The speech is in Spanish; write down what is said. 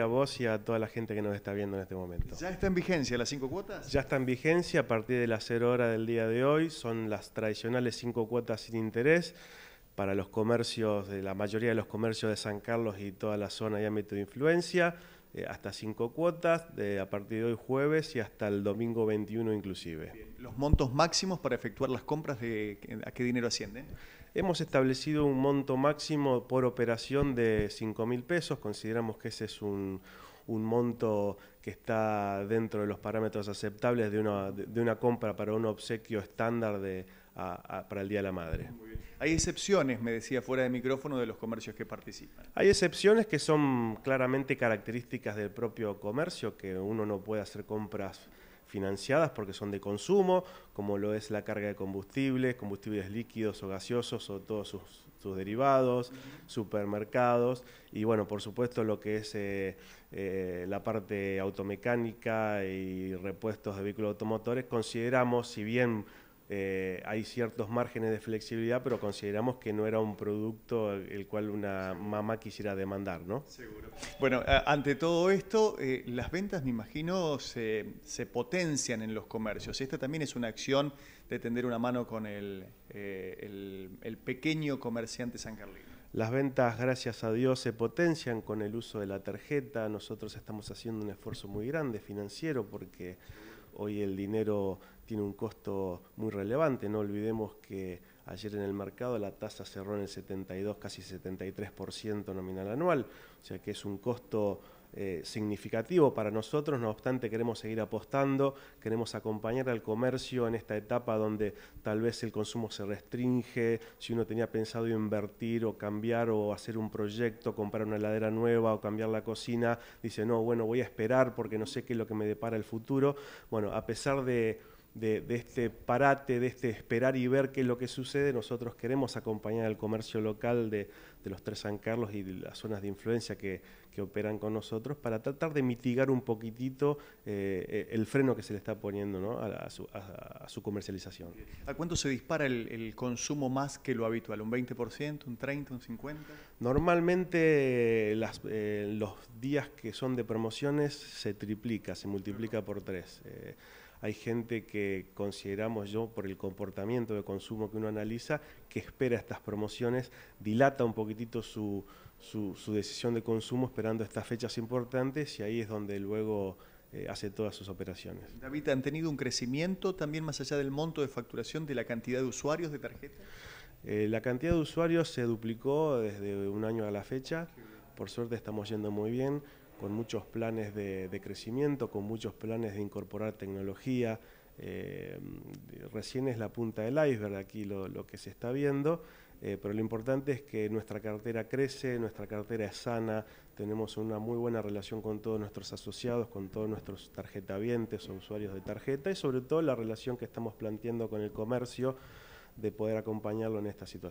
A vos y a toda la gente que nos está viendo en este momento. ¿Ya está en vigencia las cinco cuotas? Ya está en vigencia a partir de las 0 horas del día de hoy. Son las tradicionales cinco cuotas sin interés para los comercios, de la mayoría de los comercios de San Carlos y toda la zona y ámbito de influencia, eh, hasta cinco cuotas de, a partir de hoy jueves y hasta el domingo 21 inclusive. ¿Los montos máximos para efectuar las compras de, a qué dinero ascienden? Hemos establecido un monto máximo por operación de 5.000 mil pesos, consideramos que ese es un, monto que está dentro de los parámetros aceptables de una, compra para un obsequio estándar para el Día de la Madre. Hay excepciones, me decía fuera de micrófono, de los comercios que participan. Hay excepciones que son claramente características del propio comercio, que uno no puede hacer compras financiadas porque son de consumo, como lo es la carga de combustibles, combustibles líquidos o gaseosos o todos sus, derivados, supermercados y bueno, por supuesto lo que es eh, eh, la parte automecánica y repuestos de vehículos automotores, consideramos, si bien eh, hay ciertos márgenes de flexibilidad, pero consideramos que no era un producto el cual una mamá quisiera demandar, ¿no? Seguro. Bueno, ante todo esto, eh, las ventas, me imagino, se, potencian en los comercios. Esta también es una acción de tender una mano con eh, el, el, pequeño comerciante san Carlino. Las ventas, gracias a Dios, se potencian con el uso de la tarjeta. Nosotros estamos haciendo un esfuerzo muy grande financiero porque Hoy el dinero tiene un costo muy relevante, no olvidemos que ayer en el mercado la tasa cerró en el 72, casi 73% nominal anual, o sea que es un costo eh, significativo para nosotros, no obstante queremos seguir apostando, queremos acompañar al comercio en esta etapa donde tal vez el consumo se restringe, si uno tenía pensado invertir o cambiar o hacer un proyecto, comprar una heladera nueva o cambiar la cocina, dice, no, bueno, voy a esperar porque no sé qué es lo que me depara el futuro. Bueno, a pesar de de, este parate, de este esperar y ver qué es lo que sucede, nosotros queremos acompañar al comercio local de, los tres San Carlos y las zonas de influencia que, operan con nosotros para tratar de mitigar un poquitito eh, eh, el freno que se le está poniendo a, su, comercialización. ¿A cuánto se dispara el, consumo más que lo habitual? ¿Un 20%, un 30%, un 50%? Normalmente eh, los días que son de promociones se triplica, se multiplica por tres hay gente que consideramos yo por el comportamiento de consumo que uno analiza, que espera estas promociones, dilata un poquitito su, su, decisión de consumo esperando estas fechas importantes y ahí es donde luego eh, hace todas sus operaciones. David, ¿han tenido un crecimiento también más allá del monto de facturación de la cantidad de usuarios de tarjeta? Eh, la cantidad de usuarios se duplicó desde un año a la fecha. Por suerte estamos yendo muy bien, con muchos planes de, crecimiento, con muchos planes de incorporar tecnología. Eh, recién es la punta del iceberg aquí lo, que se está viendo, eh, pero lo importante es que nuestra cartera crece, nuestra cartera es sana, tenemos una muy buena relación con todos nuestros asociados, con todos nuestros tarjetavientes o usuarios de tarjeta y sobre todo la relación que estamos planteando con el comercio de poder acompañarlo en esta situación.